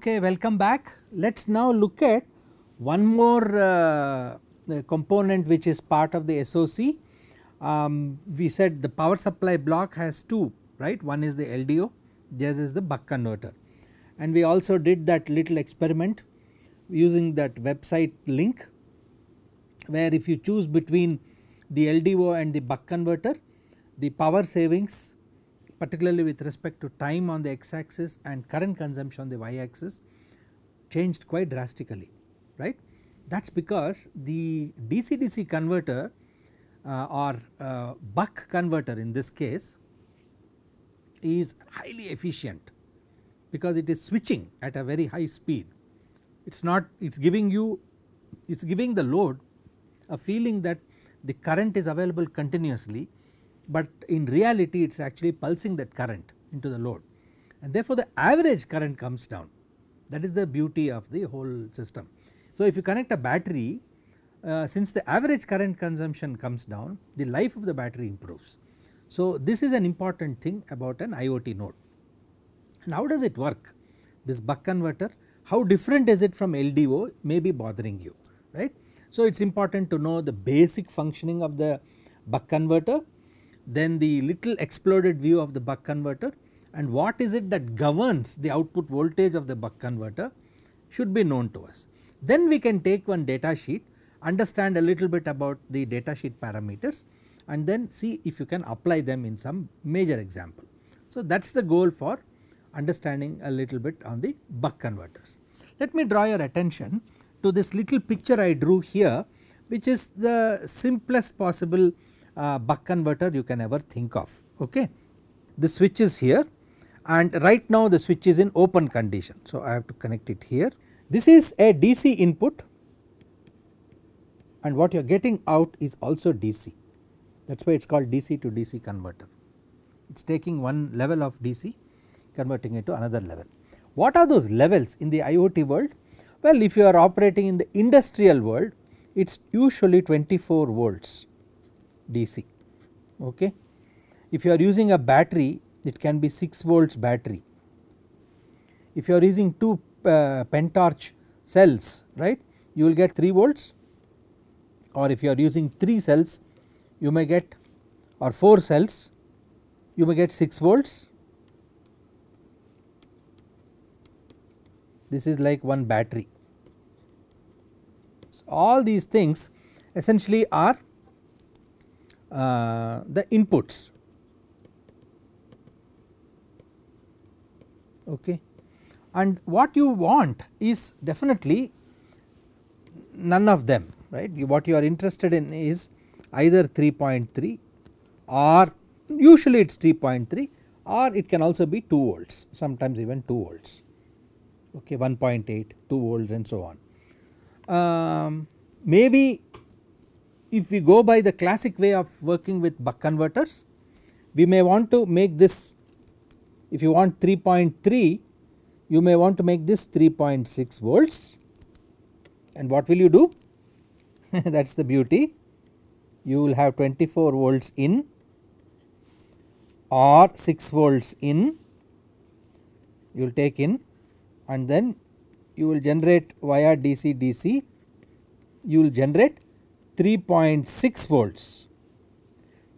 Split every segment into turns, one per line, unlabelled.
Okay, welcome back. Let us now look at one more uh, uh, component which is part of the SOC. Um, we said the power supply block has two, right? One is the LDO, this is the buck converter. And we also did that little experiment using that website link where if you choose between the LDO and the buck converter, the power savings particularly with respect to time on the x axis and current consumption on the y axis changed quite drastically right. That is because the DC DC converter uh, or uh, buck converter in this case is highly efficient because it is switching at a very high speed. It is not it is giving you it is giving the load a feeling that the current is available continuously but in reality it is actually pulsing that current into the load and therefore the average current comes down that is the beauty of the whole system. So, if you connect a battery uh, since the average current consumption comes down the life of the battery improves. So, this is an important thing about an IOT node and how does it work this buck converter how different is it from LDO may be bothering you right. So, it is important to know the basic functioning of the buck converter then the little exploded view of the buck converter and what is it that governs the output voltage of the buck converter should be known to us. Then we can take one data sheet, understand a little bit about the data sheet parameters and then see if you can apply them in some major example. So, that is the goal for understanding a little bit on the buck converters. Let me draw your attention to this little picture I drew here which is the simplest possible uh, buck converter you can ever think of. Okay. The switch is here and right now the switch is in open condition. So, I have to connect it here. This is a DC input and what you are getting out is also DC that is why it is called DC to DC converter. It is taking one level of DC converting it to another level. What are those levels in the IoT world? Well, if you are operating in the industrial world, it is usually 24 volts DC okay. If you are using a battery it can be 6 volts battery. If you are using 2 uh, pentarch cells right you will get 3 volts or if you are using 3 cells you may get or 4 cells you may get 6 volts. This is like one battery. All these things essentially are uh, the inputs. Okay. And what you want is definitely none of them right you, what you are interested in is either 3.3 or usually it is 3.3 or it can also be 2 volts sometimes even 2 volts okay 1.8 2 volts and so on um, maybe if we go by the classic way of working with buck converters, we may want to make this if you want 3.3 you may want to make this 3.6 volts and what will you do that is the beauty you will have 24 volts in or 6 volts in you will take in and then you will generate via DC DC you will generate 3.6 volts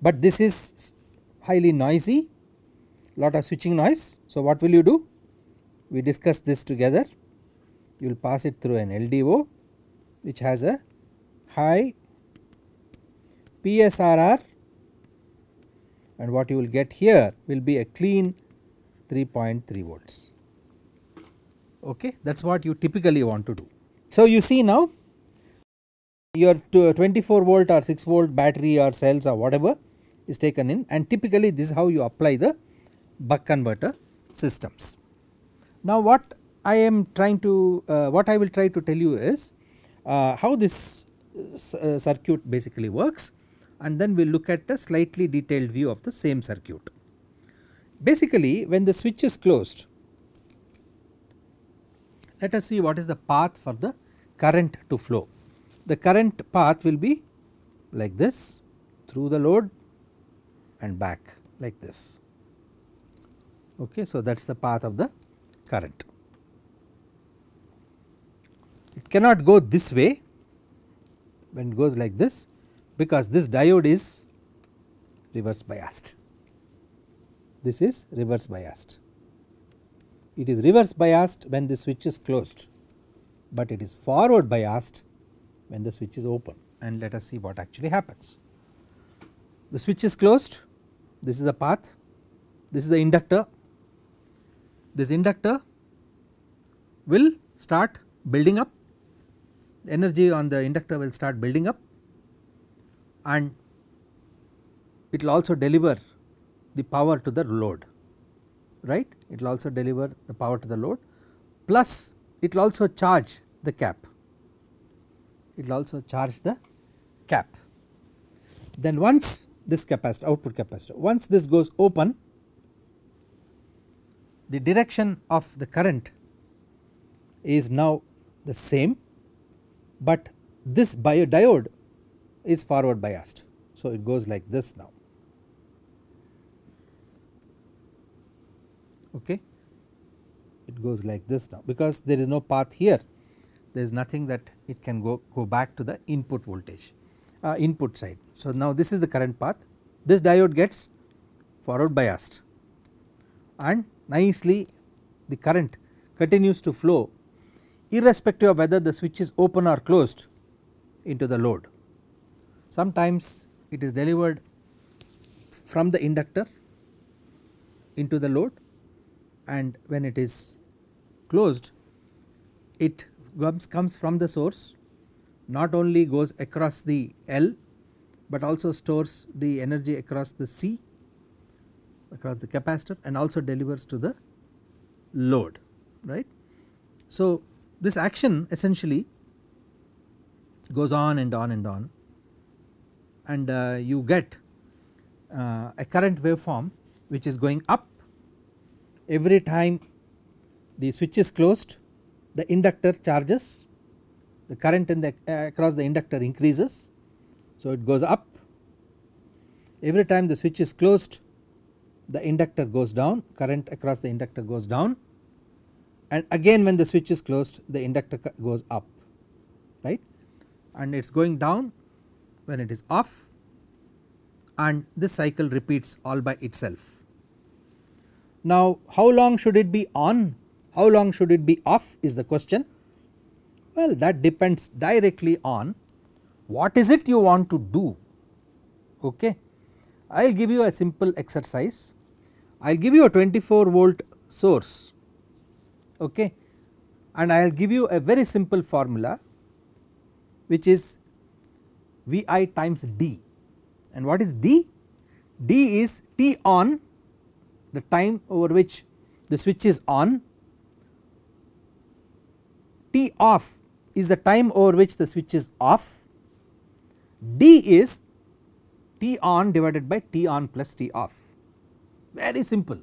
but this is highly noisy lot of switching noise. So, what will you do? We discuss this together. You will pass it through an LDO which has a high PSRR and what you will get here will be a clean 3.3 volts. Okay, that is what you typically want to do. So, you see now your 24 volt or 6 volt battery or cells or whatever is taken in and typically this is how you apply the buck converter systems. Now what I am trying to uh, what I will try to tell you is uh, how this uh, circuit basically works and then we will look at a slightly detailed view of the same circuit. Basically when the switch is closed let us see what is the path for the current to flow the current path will be like this through the load and back like this. Okay, so, that is the path of the current. It cannot go this way when it goes like this because this diode is reverse biased. This is reverse biased. It is reverse biased when the switch is closed, but it is forward biased when the switch is open and let us see what actually happens. The switch is closed, this is the path, this is the inductor, this inductor will start building up, the energy on the inductor will start building up and it will also deliver the power to the load right it will also deliver the power to the load plus it will also charge the cap it will also charge the cap. Then once this capacitor output capacitor once this goes open the direction of the current is now the same but this diode is forward biased. So, it goes like this now. Okay. It goes like this now because there is no path here there is nothing that it can go, go back to the input voltage uh, input side. So, now this is the current path this diode gets forward biased and nicely the current continues to flow irrespective of whether the switch is open or closed into the load. Sometimes it is delivered from the inductor into the load and when it is closed it comes, comes from the source not only goes across the L but also stores the energy across the C across the capacitor and also delivers to the load right. So this action essentially goes on and on and on and uh, you get uh, a current waveform which is going up every time the switch is closed the inductor charges, the current in the uh, across the inductor increases. So, it goes up. Every time the switch is closed, the inductor goes down, current across the inductor goes down and again when the switch is closed the inductor goes up right and it is going down when it is off and this cycle repeats all by itself. Now how long should it be on how long should it be off is the question? Well, that depends directly on what is it you want to do. Okay. I will give you a simple exercise. I will give you a 24 volt source okay. and I will give you a very simple formula which is Vi times D and what is D? D is T on the time over which the switch is on T off is the time over which the switch is off, D is T on divided by T on plus T off, very simple.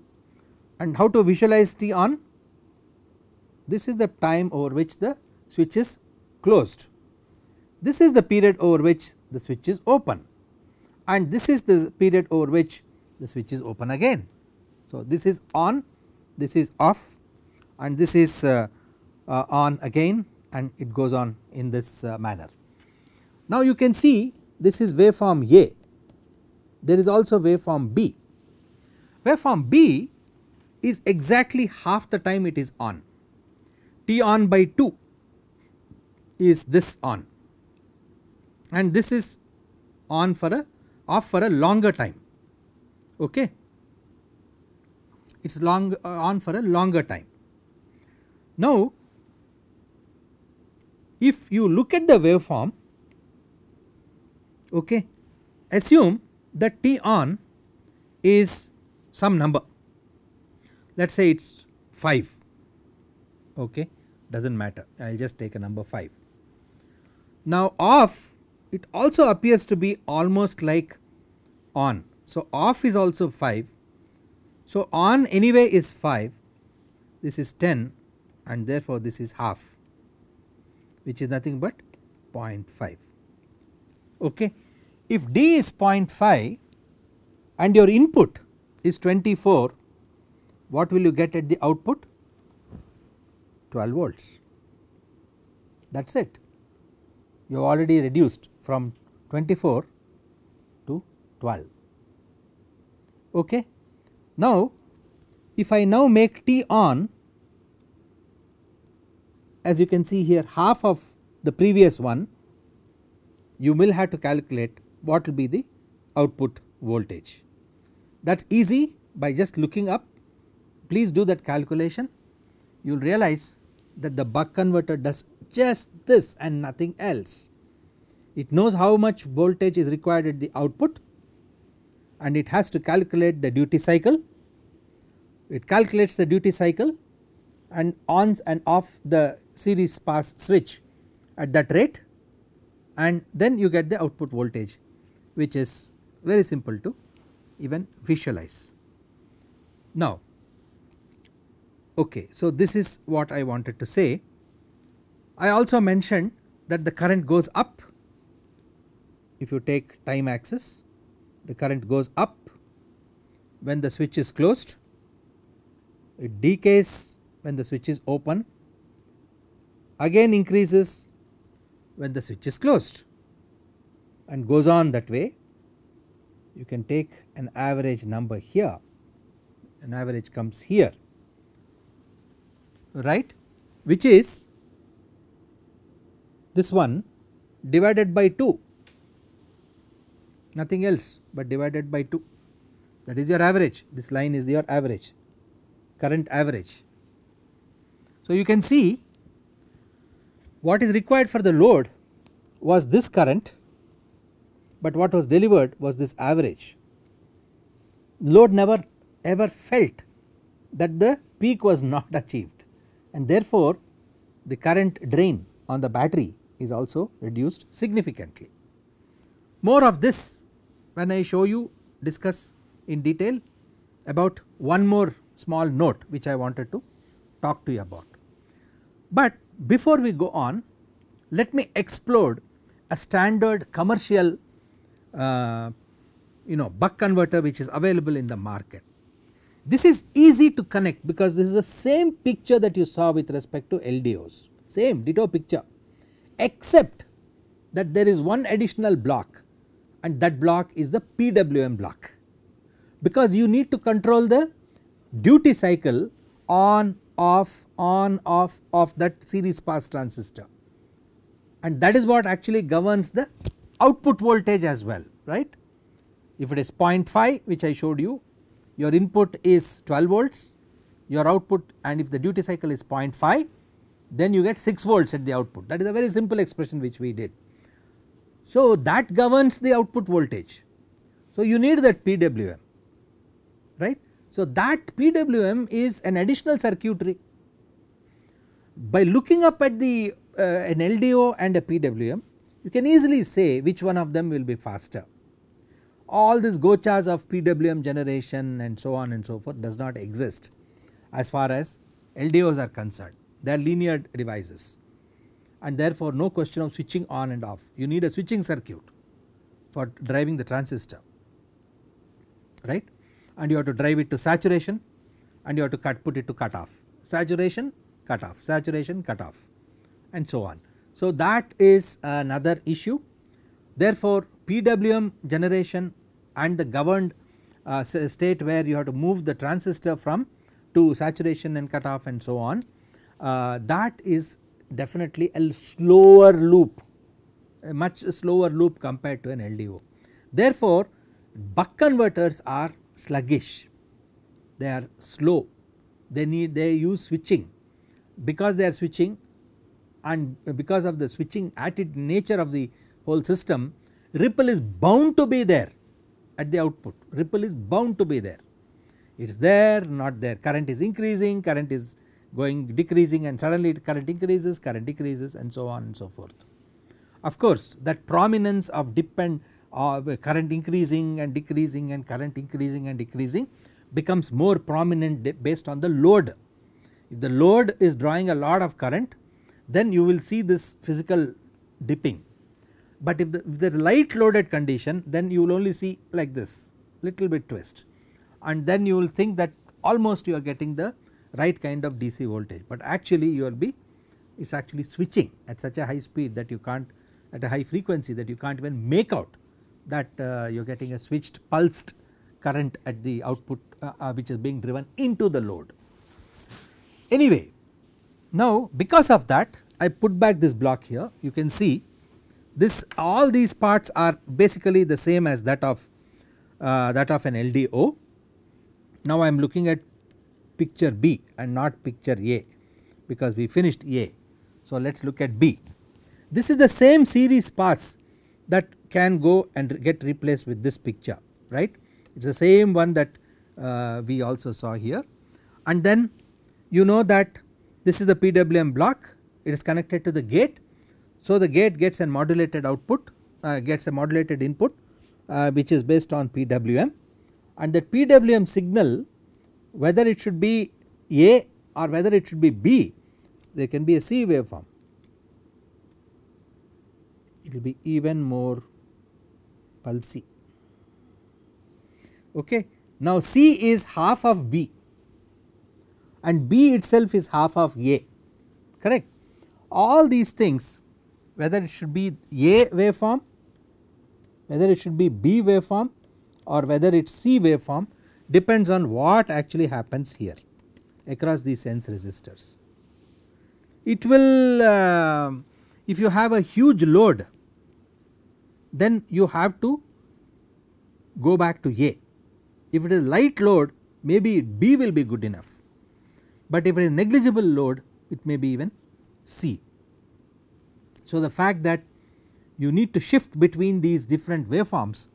And how to visualize T on? This is the time over which the switch is closed. This is the period over which the switch is open and this is the period over which the switch is open again. So, this is on, this is off and this is uh, uh, on again and it goes on in this uh, manner. Now you can see this is waveform A, there is also waveform B. Waveform B is exactly half the time it is on, T on by 2 is this on and this is on for a off for a longer time okay it's long uh, on for a longer time now if you look at the waveform okay assume that t on is some number let us say it is 5 okay does not matter I will just take a number 5. Now off it also appears to be almost like on. So off is also 5. So on anyway is 5 this is 10 and therefore this is half which is nothing but 0.5. Okay. If D is 0.5 and your input is 24, what will you get at the output? 12 volts. That is it. You have already reduced from 24 to 12. Okay. Now, if I now make T on as you can see here half of the previous one you will have to calculate what will be the output voltage. That is easy by just looking up please do that calculation you will realize that the buck converter does just this and nothing else. It knows how much voltage is required at the output and it has to calculate the duty cycle. It calculates the duty cycle and ons and off the series pass switch at that rate and then you get the output voltage which is very simple to even visualize. Now, okay, so this is what I wanted to say. I also mentioned that the current goes up if you take time axis, the current goes up when the switch is closed, it decays when the switch is open again increases when the switch is closed and goes on that way. You can take an average number here, an average comes here, right, which is this one divided by 2, nothing else but divided by 2. That is your average, this line is your average, current average. So, you can see what is required for the load was this current, but what was delivered was this average. Load never ever felt that the peak was not achieved and therefore the current drain on the battery is also reduced significantly. More of this when I show you discuss in detail about one more small note which I wanted to talk to you about. But before we go on, let me explode a standard commercial uh, you know buck converter which is available in the market. This is easy to connect because this is the same picture that you saw with respect to LDOs, same ditto picture except that there is one additional block and that block is the PWM block because you need to control the duty cycle on off on off of that series pass transistor and that is what actually governs the output voltage as well right. If it is 0.5 which I showed you your input is 12 volts your output and if the duty cycle is 0.5 then you get 6 volts at the output that is a very simple expression which we did. So, that governs the output voltage. So, you need that PWM so, that PWM is an additional circuitry. By looking up at the uh, an LDO and a PWM, you can easily say which one of them will be faster. All these gochas of PWM generation and so on and so forth does not exist as far as LDOs are concerned. They are linear devices and therefore, no question of switching on and off. You need a switching circuit for driving the transistor, right and you have to drive it to saturation and you have to cut put it to cut off saturation cut off saturation cut off and so on. So, that is another issue therefore, PWM generation and the governed uh, state where you have to move the transistor from to saturation and cut off and so on uh, that is definitely a slower loop a much slower loop compared to an LDO. Therefore, buck converters are sluggish, they are slow, they need they use switching because they are switching and because of the switching attitude nature of the whole system ripple is bound to be there at the output ripple is bound to be there it is there not there current is increasing current is going decreasing and suddenly current increases current decreases and so on and so forth of course that prominence of dip and uh, current increasing and decreasing and current increasing and decreasing becomes more prominent based on the load. If the load is drawing a lot of current then you will see this physical dipping. But if the, if the light loaded condition then you will only see like this little bit twist and then you will think that almost you are getting the right kind of DC voltage but actually you will be it is actually switching at such a high speed that you can't at a high frequency that you can't even make out that uh, you are getting a switched pulsed current at the output uh, uh, which is being driven into the load. Anyway, now because of that I put back this block here you can see this all these parts are basically the same as that of uh, that of an LDO. Now I am looking at picture B and not picture A because we finished A. So let us look at B. This is the same series pass that can go and get replaced with this picture right. It is the same one that uh, we also saw here and then you know that this is the PWM block it is connected to the gate. So, the gate gets a modulated output uh, gets a modulated input uh, which is based on PWM and that PWM signal whether it should be A or whether it should be B there can be a C waveform it will be even more pulse. Okay. Now, C is half of B and B itself is half of A, correct. All these things whether it should be A waveform, whether it should be B waveform or whether it is C waveform depends on what actually happens here across these sense resistors. It will, uh, if you have a huge load then you have to go back to A. If it is light load maybe B will be good enough, but if it is negligible load it may be even C. So, the fact that you need to shift between these different waveforms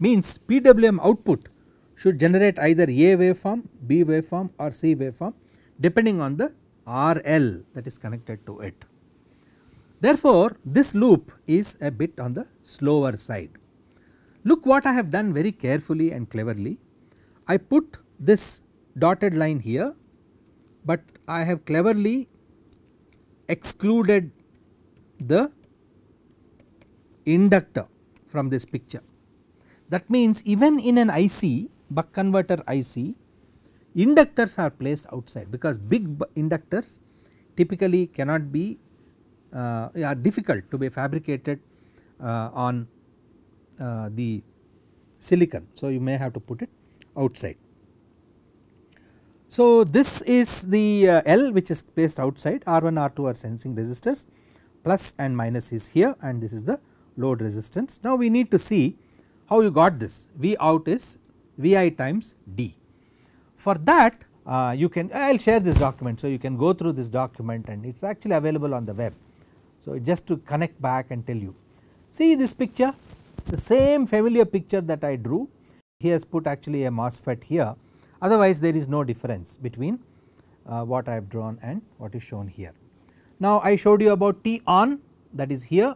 means PWM output should generate either A waveform, B waveform or C waveform depending on the RL that is connected to it. Therefore, this loop is a bit on the slower side. Look what I have done very carefully and cleverly. I put this dotted line here, but I have cleverly excluded the inductor from this picture. That means, even in an IC, buck converter IC, inductors are placed outside because big inductors typically cannot be uh, are difficult to be fabricated uh, on uh, the silicon. So, you may have to put it outside. So, this is the uh, L which is placed outside R1 R2 are sensing resistors plus and minus is here and this is the load resistance. Now, we need to see how you got this V out is V i times D. For that uh, you can I will share this document. So, you can go through this document and it is actually available on the web. So, just to connect back and tell you see this picture the same familiar picture that I drew he has put actually a MOSFET here otherwise there is no difference between uh, what I have drawn and what is shown here. Now I showed you about T on that is here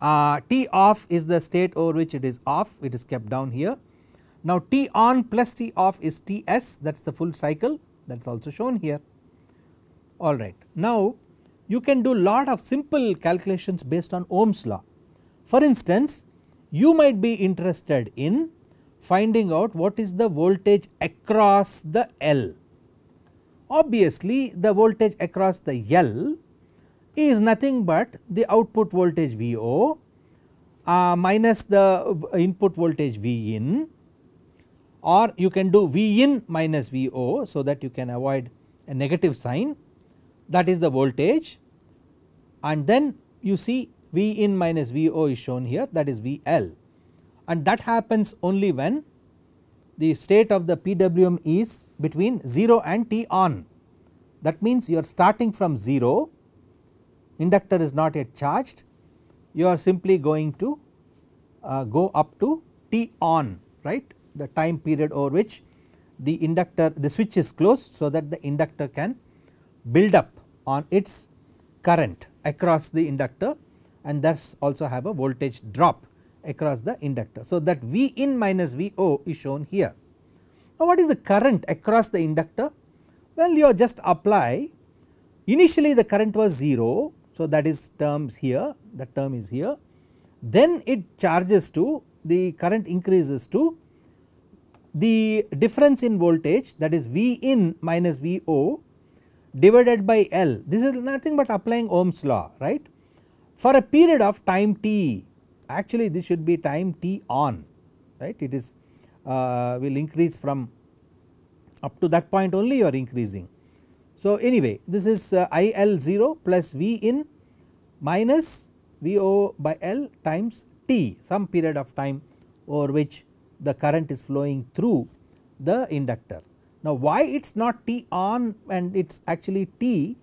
uh, T off is the state over which it is off it is kept down here. Now T on plus T off is T s that is the full cycle that is also shown here all right. Now you can do lot of simple calculations based on Ohm's law. For instance, you might be interested in finding out what is the voltage across the L. Obviously, the voltage across the L is nothing but the output voltage VO uh, minus the input voltage V in or you can do V in minus VO so that you can avoid a negative sign that is the voltage and then you see V in minus V o is shown here that is V L and that happens only when the state of the PWM is between 0 and T on. That means you are starting from 0, inductor is not yet charged, you are simply going to uh, go up to T on right the time period over which the inductor the switch is closed so that the inductor can build up on its current across the inductor and thus also have a voltage drop across the inductor. So, that V in minus V o is shown here. Now, what is the current across the inductor? Well, you just apply initially the current was 0. So, that is terms here that term is here then it charges to the current increases to the difference in voltage that is V in minus V o divided by L. This is nothing but applying Ohm's law, right? For a period of time t, actually this should be time t on, right? It is uh, will increase from up to that point only you are increasing. So, anyway this is uh, I L 0 plus V in minus V O by L times t some period of time over which the current is flowing through the inductor. Now why it is not T on and it is actually T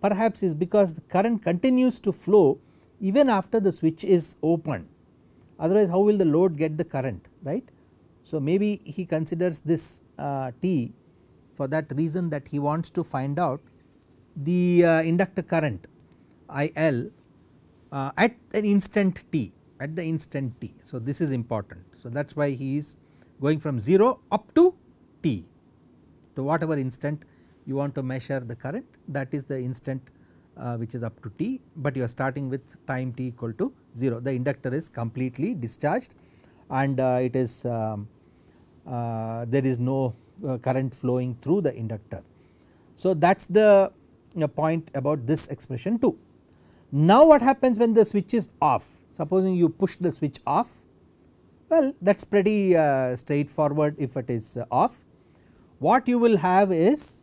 perhaps is because the current continues to flow even after the switch is open otherwise how will the load get the current right. So maybe he considers this uh, T for that reason that he wants to find out the uh, inductor current IL uh, at an instant t at the instant t. So, this is important. So, that is why he is going from 0 up to t to whatever instant you want to measure the current that is the instant uh, which is up to t but you are starting with time t equal to 0 the inductor is completely discharged and uh, it is um, uh, there is no uh, current flowing through the inductor. So that is the point about this expression too. Now what happens when the switch is off supposing you push the switch off well that is pretty uh, straightforward if it is uh, off what you will have is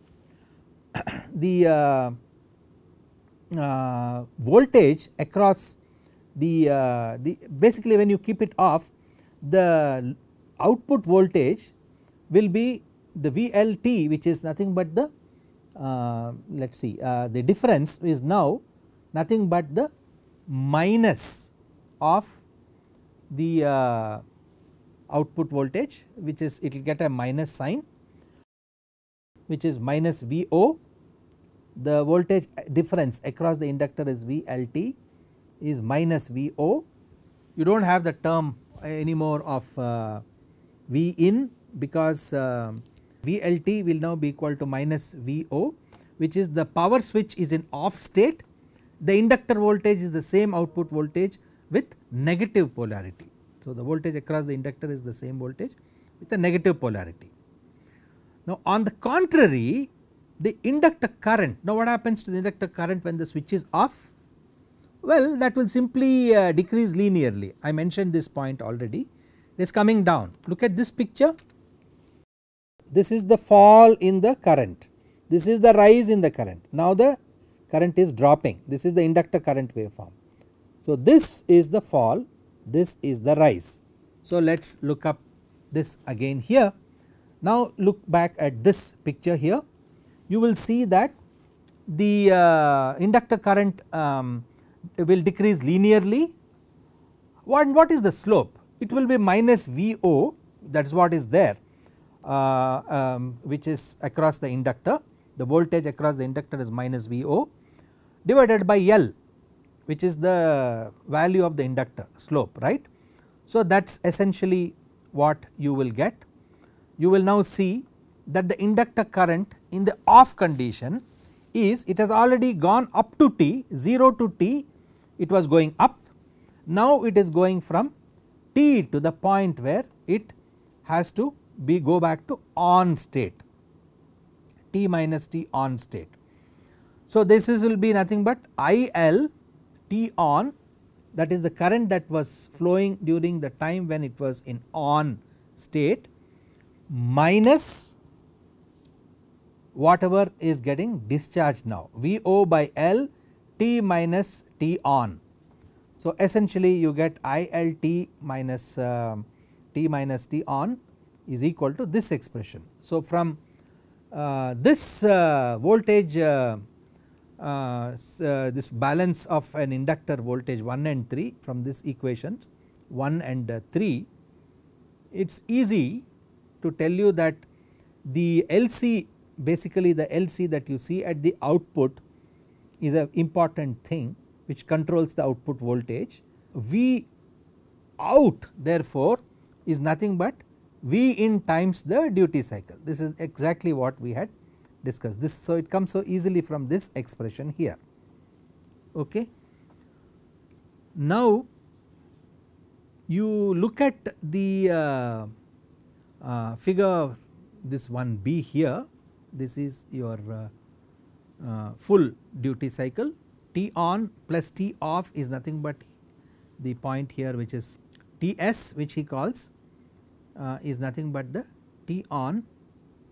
the uh, uh, voltage across the, uh, the basically when you keep it off the output voltage will be the VLT which is nothing but the uh, let us see uh, the difference is now nothing but the minus of the uh, output voltage which is it will get a minus sign which is minus VO. The voltage difference across the inductor is VLT is minus VO. You do not have the term anymore of uh, V in because uh, VLT will now be equal to minus VO which is the power switch is in off state. The inductor voltage is the same output voltage with negative polarity. So, the voltage across the inductor is the same voltage with a negative polarity. Now, on the contrary, the inductor current. Now, what happens to the inductor current when the switch is off? Well, that will simply uh, decrease linearly. I mentioned this point already. It is coming down. Look at this picture. This is the fall in the current. This is the rise in the current. Now, the current is dropping. This is the inductor current waveform. So, this is the fall, this is the rise. So, let us look up this again here. Now look back at this picture here, you will see that the uh, inductor current um, will decrease linearly. What, what is the slope? It will be minus VO that is what is there uh, um, which is across the inductor. The voltage across the inductor is minus VO divided by L which is the value of the inductor slope right. So that is essentially what you will get you will now see that the inductor current in the off condition is it has already gone up to t 0 to t it was going up now it is going from t to the point where it has to be go back to on state t minus t on state. So, this is will be nothing but I L t on that is the current that was flowing during the time when it was in on state minus whatever is getting discharged now VO by L T minus T on. So, essentially you get ILT minus uh, T minus T on is equal to this expression. So, from uh, this uh, voltage uh, uh, uh, this balance of an inductor voltage 1 and 3 from this equation 1 and 3 it is easy to tell you that the LC basically the LC that you see at the output is an important thing which controls the output voltage. V out therefore is nothing but V in times the duty cycle. This is exactly what we had discussed this. So, it comes so easily from this expression here. Okay. Now, you look at the uh, uh, figure this 1b here this is your uh, uh, full duty cycle T on plus T off is nothing but the point here which is Ts which he calls uh, is nothing but the T on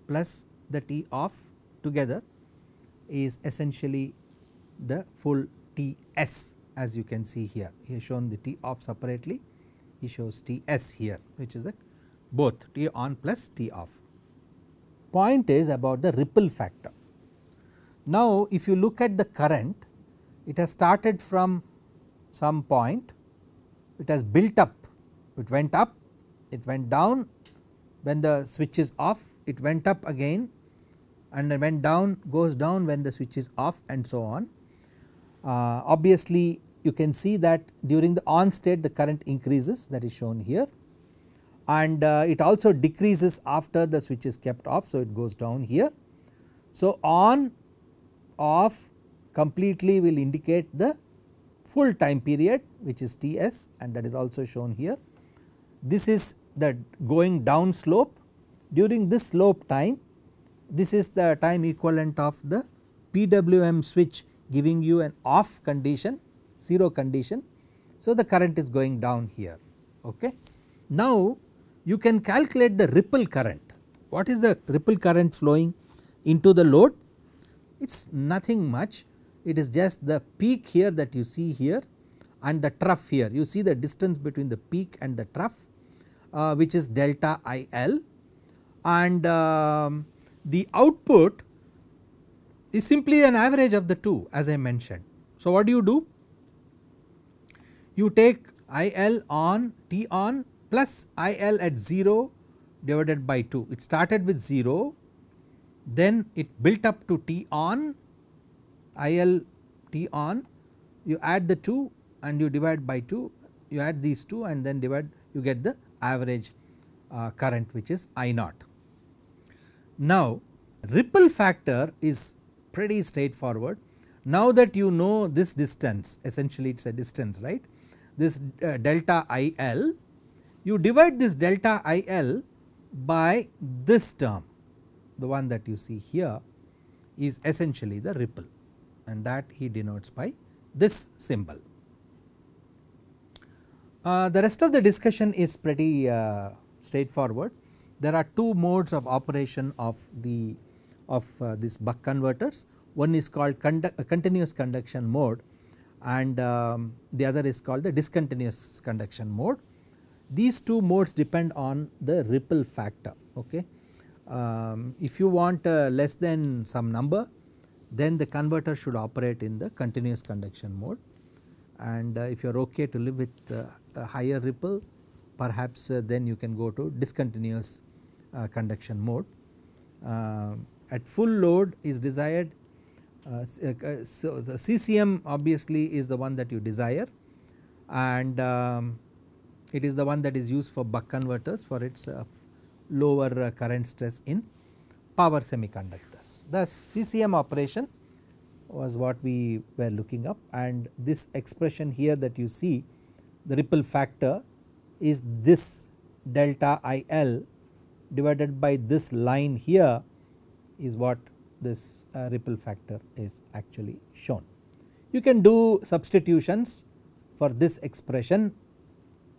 plus the T off together is essentially the full Ts as you can see here. He has shown the T off separately, he shows Ts here which is the both T on plus T off. Point is about the ripple factor. Now, if you look at the current, it has started from some point, it has built up, it went up, it went down, when the switch is off, it went up again and then went down, goes down when the switch is off and so on. Uh, obviously, you can see that during the on state the current increases that is shown here and uh, it also decreases after the switch is kept off. So, it goes down here. So, on off completely will indicate the full time period which is Ts and that is also shown here. This is the going down slope during this slope time this is the time equivalent of the PWM switch giving you an off condition 0 condition. So, the current is going down here ok. Now, you can calculate the ripple current. What is the ripple current flowing into the load? It is nothing much, it is just the peak here that you see here and the trough here. You see the distance between the peak and the trough uh, which is delta IL and um, the output is simply an average of the two as I mentioned. So, what do you do? You take IL on T on plus IL at 0 divided by 2. It started with 0, then it built up to T on IL T on, you add the 2 and you divide by 2, you add these 2 and then divide you get the average uh, current which is I naught. Now ripple factor is pretty straightforward. Now that you know this distance essentially it is a distance right, this uh, delta IL you divide this delta I L by this term, the one that you see here is essentially the ripple and that he denotes by this symbol. Uh, the rest of the discussion is pretty uh, straightforward. There are two modes of operation of the of uh, this buck converters. One is called condu uh, continuous conduction mode and um, the other is called the discontinuous conduction mode. These two modes depend on the ripple factor. Okay. Um, if you want uh, less than some number then the converter should operate in the continuous conduction mode and uh, if you are okay to live with uh, a higher ripple perhaps uh, then you can go to discontinuous uh, conduction mode. Um, at full load is desired uh, so the CCM obviously is the one that you desire and um, it is the one that is used for buck converters for its uh, lower uh, current stress in power semiconductors. The CCM operation was what we were looking up and this expression here that you see the ripple factor is this delta IL divided by this line here is what this uh, ripple factor is actually shown. You can do substitutions for this expression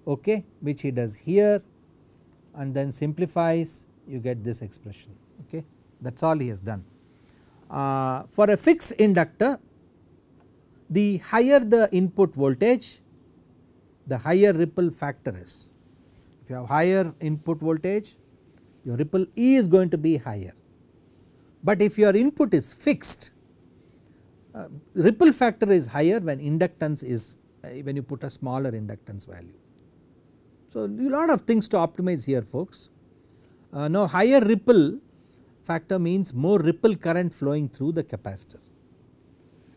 okay, which he does here and then simplifies you get this expression okay that is all he has done. Uh, for a fixed inductor the higher the input voltage the higher ripple factor is. If you have higher input voltage your ripple E is going to be higher. But if your input is fixed uh, ripple factor is higher when inductance is uh, when you put a smaller inductance value. So, a lot of things to optimize here folks. Uh, now higher ripple factor means more ripple current flowing through the capacitor.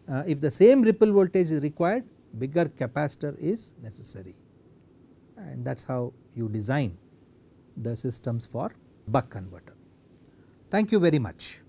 Uh, if the same ripple voltage is required bigger capacitor is necessary and that is how you design the systems for buck converter. Thank you very much.